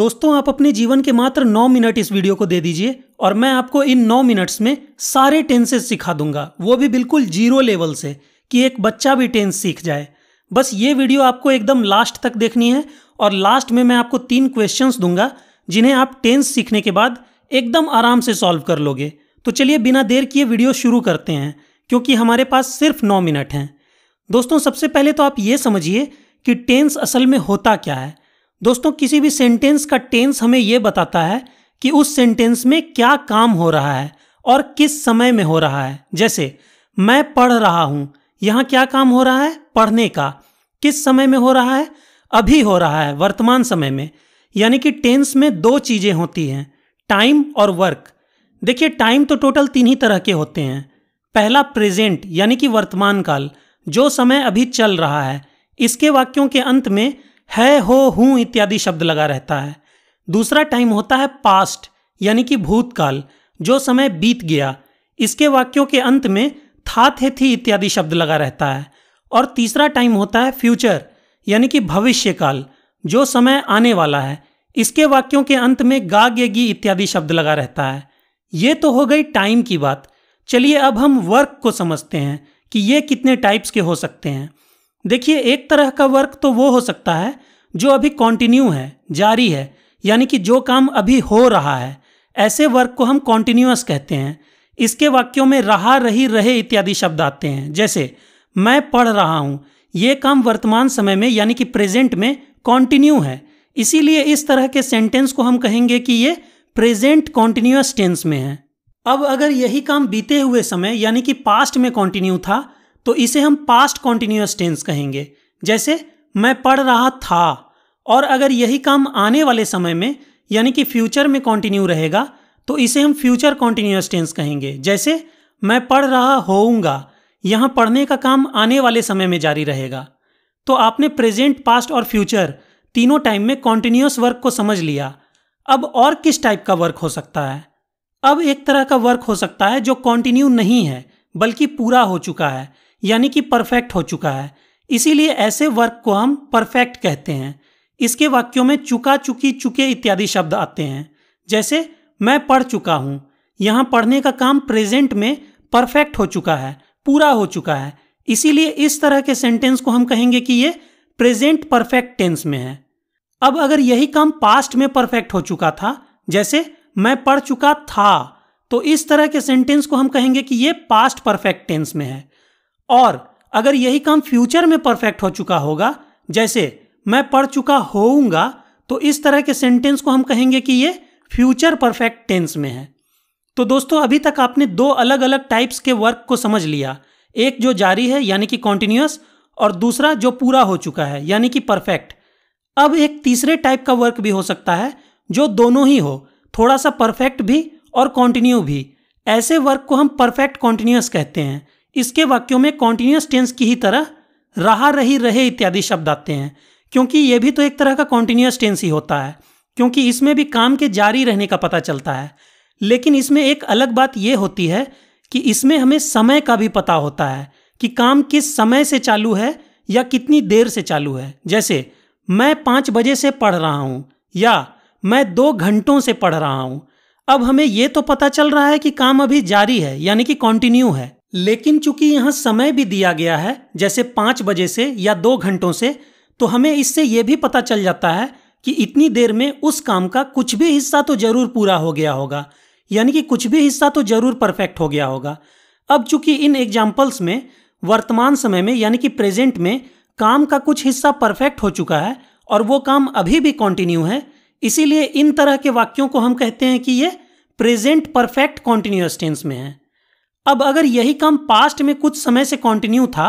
दोस्तों आप अपने जीवन के मात्र 9 मिनट इस वीडियो को दे दीजिए और मैं आपको इन 9 मिनट्स में सारे टेंसेस सिखा दूंगा वो भी बिल्कुल जीरो लेवल से कि एक बच्चा भी टेंस सीख जाए बस ये वीडियो आपको एकदम लास्ट तक देखनी है और लास्ट में मैं आपको तीन क्वेश्चंस दूंगा जिन्हें आप टेंस सीखने के बाद एकदम आराम से सॉल्व कर लोगे तो चलिए बिना देर किए वीडियो शुरू करते हैं क्योंकि हमारे पास सिर्फ नौ मिनट हैं दोस्तों सबसे पहले तो आप ये समझिए कि टेंस असल में होता क्या है दोस्तों किसी भी सेंटेंस का टेंस हमें यह बताता है कि उस सेंटेंस में क्या काम हो रहा है और किस समय में हो रहा है जैसे मैं पढ़ रहा हूँ यहाँ क्या काम हो रहा है पढ़ने का किस समय में हो रहा है अभी हो रहा है वर्तमान समय में यानी कि टेंस में दो चीज़ें होती हैं टाइम और वर्क देखिए टाइम तो टोटल तीन ही तरह के होते हैं पहला प्रेजेंट यानी कि वर्तमान काल जो समय अभी चल रहा है इसके वाक्यों के अंत में है हो हूं इत्यादि शब्द लगा रहता है दूसरा टाइम होता है पास्ट यानी कि भूतकाल जो समय बीत गया इसके वाक्यों के अंत में था थे थी इत्यादि शब्द लगा रहता है और तीसरा टाइम होता है फ्यूचर यानी कि भविष्यकाल जो समय आने वाला है इसके वाक्यों के अंत में गा गेगी इत्यादि शब्द लगा रहता है ये तो हो गई टाइम की बात चलिए अब हम वर्क को समझते हैं कि ये कितने टाइप्स के हो सकते हैं देखिए एक तरह का वर्क तो वो हो सकता है जो अभी कॉन्टिन्यू है जारी है यानी कि जो काम अभी हो रहा है ऐसे वर्क को हम कॉन्टिन्यूस कहते हैं इसके वाक्यों में रहा रही रहे इत्यादि शब्द आते हैं जैसे मैं पढ़ रहा हूँ ये काम वर्तमान समय में यानी कि प्रेजेंट में कॉन्टिन्यू है इसीलिए इस तरह के सेंटेंस को हम कहेंगे कि ये प्रेजेंट कॉन्टिन्यूस टेंस में है अब अगर यही काम बीते हुए समय यानी कि पास्ट में कॉन्टिन्यू था तो इसे हम पास्ट कॉन्टिन्यूस टेंस कहेंगे जैसे मैं पढ़ रहा था और अगर यही काम आने वाले समय में यानी कि फ्यूचर में कॉन्टिन्यू रहेगा तो इसे हम फ्यूचर कॉन्टिन्यूस टेंस कहेंगे जैसे मैं पढ़ रहा होऊंगा यहाँ पढ़ने का काम आने वाले समय में जारी रहेगा तो आपने प्रेजेंट पास्ट और फ्यूचर तीनों टाइम में कॉन्टिन्यूस वर्क को समझ लिया अब और किस टाइप का वर्क हो सकता है अब एक तरह का वर्क हो सकता है जो कॉन्टिन्यू नहीं है बल्कि पूरा हो चुका है यानी कि परफेक्ट हो चुका है इसीलिए ऐसे वर्क को हम परफेक्ट कहते हैं इसके वाक्यों में चुका चुकी चुके इत्यादि शब्द आते हैं जैसे मैं पढ़ चुका हूँ यहाँ पढ़ने का काम प्रेजेंट में परफेक्ट हो चुका है पूरा हो चुका है इसीलिए इस तरह के सेंटेंस को हम कहेंगे कि ये प्रेजेंट परफेक्ट टेंस में है अब अगर यही काम पास्ट में परफेक्ट हो चुका था जैसे मैं पढ़ चुका था तो इस तरह के सेंटेंस को हम कहेंगे कि ये पास्ट परफेक्ट टेंस में है और अगर यही काम फ्यूचर में परफेक्ट हो चुका होगा जैसे मैं पढ़ चुका होऊंगा तो इस तरह के सेंटेंस को हम कहेंगे कि ये फ्यूचर परफेक्ट टेंस में है तो दोस्तों अभी तक आपने दो अलग अलग टाइप्स के वर्क को समझ लिया एक जो जारी है यानी कि कॉन्टिन्यूस और दूसरा जो पूरा हो चुका है यानी कि परफेक्ट अब एक तीसरे टाइप का वर्क भी हो सकता है जो दोनों ही हो थोड़ा सा परफेक्ट भी और कॉन्टिन्यू भी ऐसे वर्क को हम परफेक्ट कॉन्टिन्यूस कहते हैं इसके वाक्यों में कॉन्टिन्यूस टेंस की ही तरह रहा रही रहे इत्यादि शब्द आते हैं क्योंकि ये भी तो एक तरह का कॉन्टिन्यूस टेंस ही होता है क्योंकि इसमें भी काम के जारी रहने का पता चलता है लेकिन इसमें एक अलग बात यह होती है कि इसमें हमें समय का भी पता होता है कि काम किस समय से चालू है या कितनी देर से चालू है जैसे मैं पाँच बजे से पढ़ रहा हूँ या मैं दो घंटों से पढ़ रहा हूँ अब हमें यह तो पता चल रहा है कि काम अभी जारी है यानी कि कॉन्टिन्यू है लेकिन चूंकि यहां समय भी दिया गया है जैसे पाँच बजे से या दो घंटों से तो हमें इससे यह भी पता चल जाता है कि इतनी देर में उस काम का कुछ भी हिस्सा तो जरूर पूरा हो गया होगा यानी कि कुछ भी हिस्सा तो जरूर परफेक्ट हो गया होगा अब चूंकि इन एग्जाम्पल्स में वर्तमान समय में यानी कि प्रेजेंट में काम का कुछ हिस्सा परफेक्ट हो चुका है और वो काम अभी भी कॉन्टिन्यू है इसीलिए इन तरह के वाक्यों को हम कहते हैं कि ये प्रेजेंट परफेक्ट कॉन्टिन्यूस टेंस में है अब अगर यही काम पास्ट में कुछ समय से कंटिन्यू था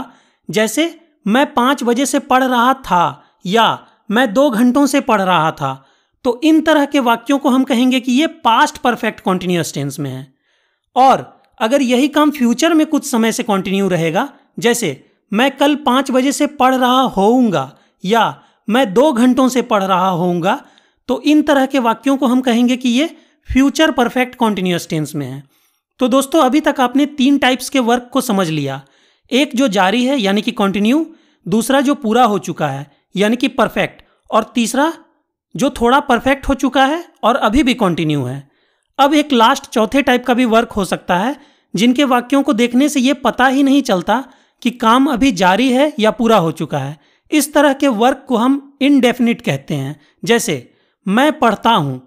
जैसे मैं पाँच बजे से पढ़ रहा था या मैं दो घंटों से पढ़ रहा था तो इन तरह के वाक्यों को हम कहेंगे कि ये पास्ट परफेक्ट कॉन्टिन्यूस टेंस में है और अगर यही काम फ्यूचर में कुछ समय से कॉन्टिन्यू रहेगा जैसे मैं कल पाँच बजे से पढ़ रहा होऊंगा या मैं दो घंटों से पढ़ रहा होऊंगा तो इन तरह के वाक्यों को हम कहेंगे कि ये फ्यूचर परफेक्ट कॉन्टिन्यूस टेंस में है तो दोस्तों अभी तक आपने तीन टाइप्स के वर्क को समझ लिया एक जो जारी है यानी कि कंटिन्यू दूसरा जो पूरा हो चुका है यानी कि परफेक्ट और तीसरा जो थोड़ा परफेक्ट हो चुका है और अभी भी कंटिन्यू है अब एक लास्ट चौथे टाइप का भी वर्क हो सकता है जिनके वाक्यों को देखने से ये पता ही नहीं चलता कि काम अभी जारी है या पूरा हो चुका है इस तरह के वर्क को हम इनडेफिनिट कहते हैं जैसे मैं पढ़ता हूँ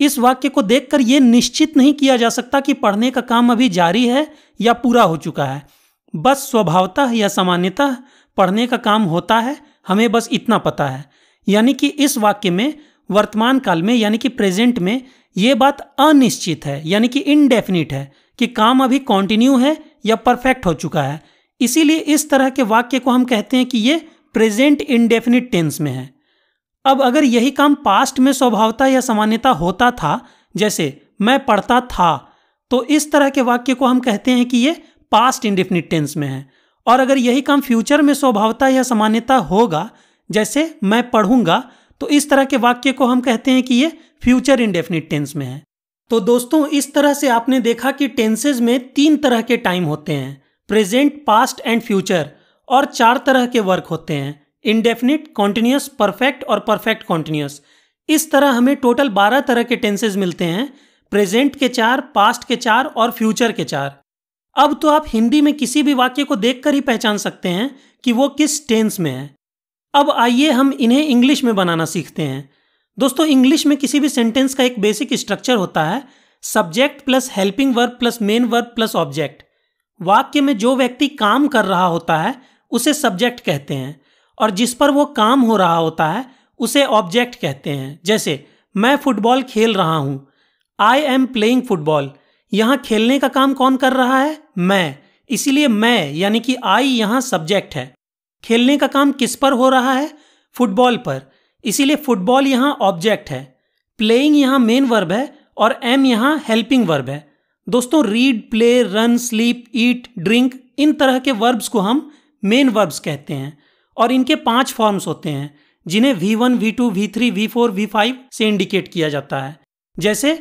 इस वाक्य को देखकर यह निश्चित नहीं किया जा सकता कि पढ़ने का काम अभी जारी है या पूरा हो चुका है बस स्वभावतः या सामान्यतः पढ़ने का काम होता है हमें बस इतना पता है यानी कि इस वाक्य में वर्तमान काल में यानी कि प्रेजेंट में ये बात अनिश्चित है यानी कि इनडेफिनिट है कि काम अभी कॉन्टिन्यू है या परफेक्ट हो चुका है इसीलिए इस तरह के वाक्य को हम कहते हैं कि ये प्रेजेंट इनडेफिनिट टेंस में है अब अगर यही काम पास्ट में स्वभावता या सामान्यता होता था जैसे मैं पढ़ता था तो इस तरह के वाक्य को हम कहते हैं कि ये पास्ट इंडिफिनिट टेंस में है और अगर यही काम फ्यूचर में स्वभावता या सामान्यता होगा जैसे मैं पढ़ूंगा तो इस तरह के वाक्य को हम कहते हैं कि ये फ्यूचर इंडेफिनिट टेंस में है तो दोस्तों इस तरह से आपने देखा कि टेंसेज में तीन तरह के टाइम होते हैं प्रेजेंट पास्ट एंड फ्यूचर और चार तरह के वर्क होते हैं इनडेफिनिट कॉन्टिन्यूस परफेक्ट और परफेक्ट कॉन्टिन्यूस इस तरह हमें टोटल बारह तरह के टेंसेज मिलते हैं प्रेजेंट के चार पास्ट के चार और फ्यूचर के चार अब तो आप हिंदी में किसी भी वाक्य को देखकर ही पहचान सकते हैं कि वो किस टेंस में है अब आइए हम इन्हें इंग्लिश में बनाना सीखते हैं दोस्तों इंग्लिश में किसी भी सेंटेंस का एक बेसिक स्ट्रक्चर होता है subject plus helping verb plus main verb plus object वाक्य में जो व्यक्ति काम कर रहा होता है उसे सब्जेक्ट कहते हैं और जिस पर वो काम हो रहा होता है उसे ऑब्जेक्ट कहते हैं जैसे मैं फुटबॉल खेल रहा हूँ आई एम प्लेइंग फुटबॉल यहां खेलने का काम कौन कर रहा है मैं इसीलिए मैं यानी कि आई यहाँ सब्जेक्ट है खेलने का काम किस पर हो रहा है फुटबॉल पर इसीलिए फुटबॉल यहाँ ऑब्जेक्ट है प्लेइंग यहाँ मेन वर्ब है और एम यहाँ हेल्पिंग वर्ब है दोस्तों read play run sleep eat drink इन तरह के वर्ब्स को हम मेन वर्ब्स कहते हैं और इनके पांच फॉर्म्स होते हैं जिन्हें V one V two V three V four V five से इंडिकेट किया जाता है जैसे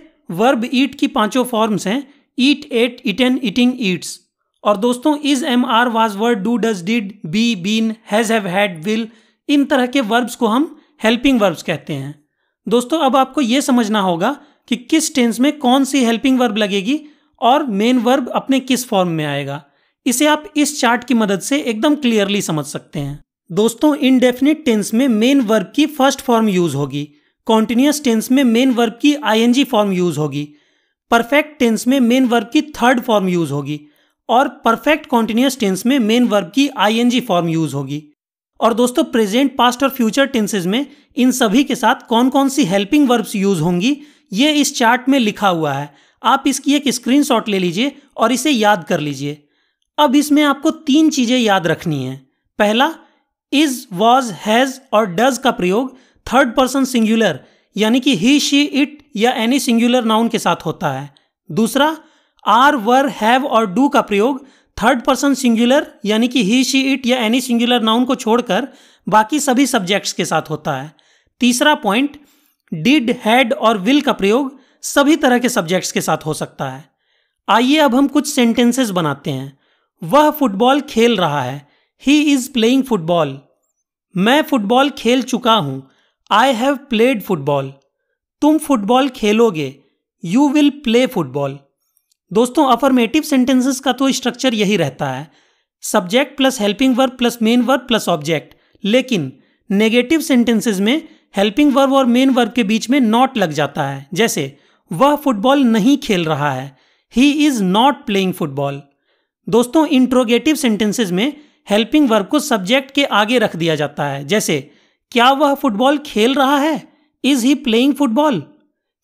वर्ब ईट की पांचों फॉर्म्स हैं eat ate eaten eating eats और दोस्तों is am are was were do does did be been has have had will इन तरह के वर्ब्स को हम हेल्पिंग वर्ब्स कहते हैं दोस्तों अब आपको ये समझना होगा कि किस टेंस में कौन सी हेल्पिंग वर्ब लगेगी और मेन वर्ब अपने किस फॉर्म में आएगा इसे आप इस चार्ट की मदद से एकदम क्लियरली समझ सकते हैं दोस्तों इनडेफिनिट टेंस में मेन वर्ब की फर्स्ट फॉर्म यूज होगी कॉन्टिन्यूस टेंस में मेन वर्ब की आईएनजी फॉर्म यूज होगी परफेक्ट टेंस में मेन वर्ब की थर्ड फॉर्म यूज होगी और परफेक्ट कॉन्टिन्यूस टेंस में मेन वर्ब की आईएनजी फॉर्म यूज होगी और दोस्तों प्रेजेंट पास्ट और फ्यूचर टेंसेज में इन सभी के साथ कौन कौन सी हेल्पिंग वर्ब्स यूज होंगी ये इस चार्ट में लिखा हुआ है आप इसकी एक स्क्रीनशॉट ले लीजिए और इसे याद कर लीजिए अब इसमें आपको तीन चीजें याद रखनी है पहला इज वॉज हैज और डज का प्रयोग थर्ड पर्सन सिंगुलर यानी कि ही शी इट या एनी सिंगुलर नाउन के साथ होता है दूसरा आर वर हैव और डू का प्रयोग थर्ड पर्सन सिंगुलर यानी कि ही शी इट या एनी सिंगुलर नाउन को छोड़कर बाकी सभी सब्जेक्ट्स के साथ होता है तीसरा पॉइंट डिड हैड और विल का प्रयोग सभी तरह के सब्जेक्ट्स के साथ हो सकता है आइए अब हम कुछ सेंटेंसेस बनाते हैं वह फुटबॉल खेल रहा है ही इज प्लेइंग फुटबॉल मैं फुटबॉल खेल चुका हूँ आई हैव प्लेड फुटबॉल तुम फुटबॉल खेलोगे यू विल प्ले फुटबॉल दोस्तों अफर्मेटिव सेंटेंसेस का तो स्ट्रक्चर यही रहता है subject plus helping verb plus main verb plus object लेकिन नेगेटिव सेंटेंसेस में हेल्पिंग वर्ब और मेन वर्ब के बीच में नॉट लग जाता है जैसे वह फुटबॉल नहीं खेल रहा है he is not playing football दोस्तों इंट्रोगेटिव सेंटेंसेज में हेल्पिंग वर्ब को सब्जेक्ट के आगे रख दिया जाता है जैसे क्या वह फुटबॉल खेल रहा है इज ही प्लेइंग फुटबॉल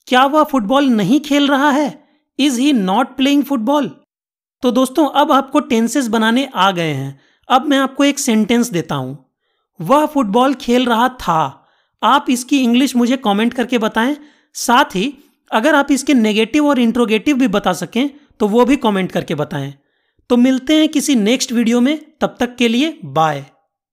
क्या वह फुटबॉल नहीं खेल रहा है is he not playing football तो दोस्तों अब आपको टेंसेस बनाने आ गए हैं अब मैं आपको एक सेंटेंस देता हूं वह फुटबॉल खेल रहा था आप इसकी इंग्लिश मुझे कमेंट करके बताएं साथ ही अगर आप इसके नेगेटिव और इंट्रोगेटिव भी बता सकें तो वो भी कमेंट करके बताएं तो मिलते हैं किसी नेक्स्ट वीडियो में तब तक के लिए बाय